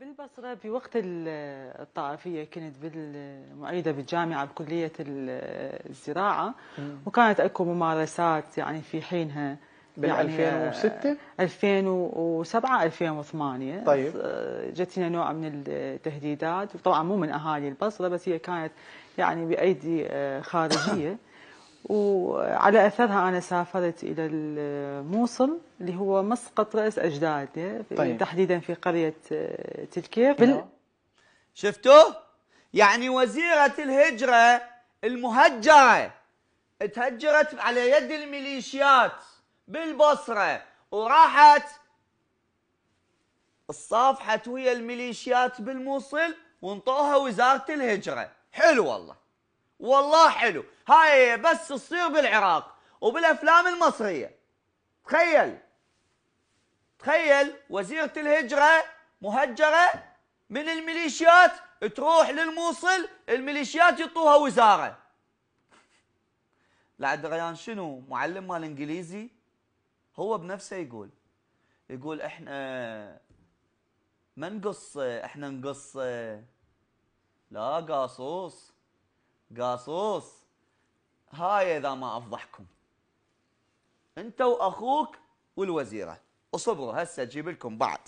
بالبصرة بوقت الطائفية كنت معيدة بالجامعة بكلية الزراعة وكانت اكو ممارسات يعني في حينها بال 2006 2007 2008 طيب آه، جتنا نوع من التهديدات وطبعا مو من اهالي البصره بس هي كانت يعني بايدي آه، خارجيه وعلى أثرها أنا سافرت إلى الموصل اللي هو مسقط رأس أجدادي طيب. تحديدا في قرية آه، تلكير نعم. بال... شفتوا يعني وزيرة الهجرة المهجرة تهجرت على يد الميليشيات بالبصرة وراحت الصافحه ويا الميليشيات بالموصل وانطوها وزارة الهجرة حلو والله والله حلو هاي بس تصير بالعراق وبالافلام المصريه تخيل تخيل وزيره الهجره مهجره من الميليشيات تروح للموصل الميليشيات يعطوها وزاره لعد ريان شنو معلم مال انجليزي هو بنفسه يقول يقول احنا ما نقص احنا نقص لا قاصوص قاصوص هاي اذا ما افضحكم انت واخوك والوزيره اصبروا هسه اجيب لكم بعد